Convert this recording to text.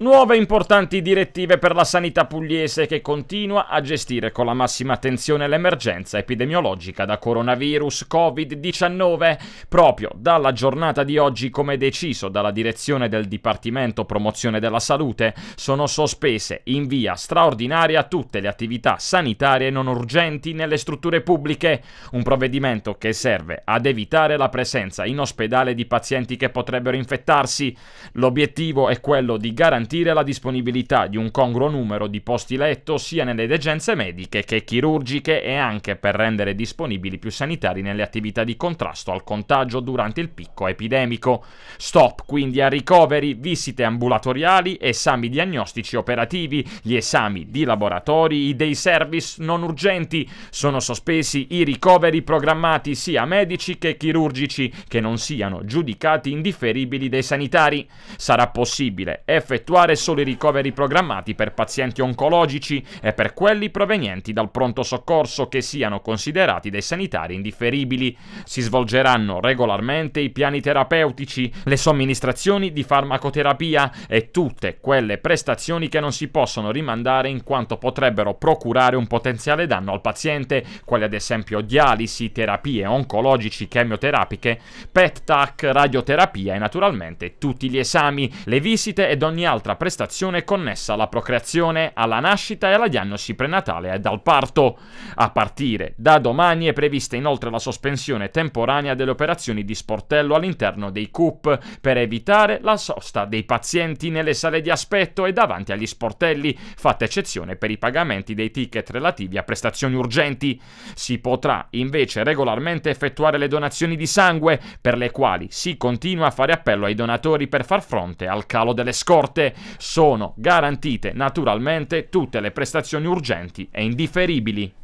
Nuove importanti direttive per la sanità pugliese che continua a gestire con la massima attenzione l'emergenza epidemiologica da coronavirus Covid-19. Proprio dalla giornata di oggi, come deciso dalla direzione del Dipartimento Promozione della Salute, sono sospese in via straordinaria tutte le attività sanitarie non urgenti nelle strutture pubbliche, un provvedimento che serve ad evitare la presenza in ospedale di pazienti che potrebbero infettarsi. L'obiettivo è quello di garantire garantire la disponibilità di un congruo numero di posti letto sia nelle degenze mediche che chirurgiche e anche per rendere disponibili più sanitari nelle attività di contrasto al contagio durante il picco epidemico. Stop quindi a ricoveri, visite ambulatoriali, esami diagnostici operativi, gli esami di laboratori, i day service non urgenti. Sono sospesi i ricoveri programmati sia medici che chirurgici che non siano giudicati indifferibili dai sanitari. Sarà possibile effettuare effettuare solo i ricoveri programmati per pazienti oncologici e per quelli provenienti dal pronto soccorso che siano considerati dai sanitari indifferibili. Si svolgeranno regolarmente i piani terapeutici, le somministrazioni di farmacoterapia e tutte quelle prestazioni che non si possono rimandare in quanto potrebbero procurare un potenziale danno al paziente, quali ad esempio dialisi, terapie oncologici, chemioterapiche, PET-TAC, radioterapia e naturalmente tutti gli esami, le visite ed ogni altra Un'altra prestazione connessa alla procreazione, alla nascita e alla diagnosi prenatale e dal parto. A partire da domani è prevista inoltre la sospensione temporanea delle operazioni di sportello all'interno dei CUP per evitare la sosta dei pazienti nelle sale di aspetto e davanti agli sportelli, fatta eccezione per i pagamenti dei ticket relativi a prestazioni urgenti. Si potrà invece regolarmente effettuare le donazioni di sangue, per le quali si continua a fare appello ai donatori per far fronte al calo delle scorte sono garantite naturalmente tutte le prestazioni urgenti e indifferibili.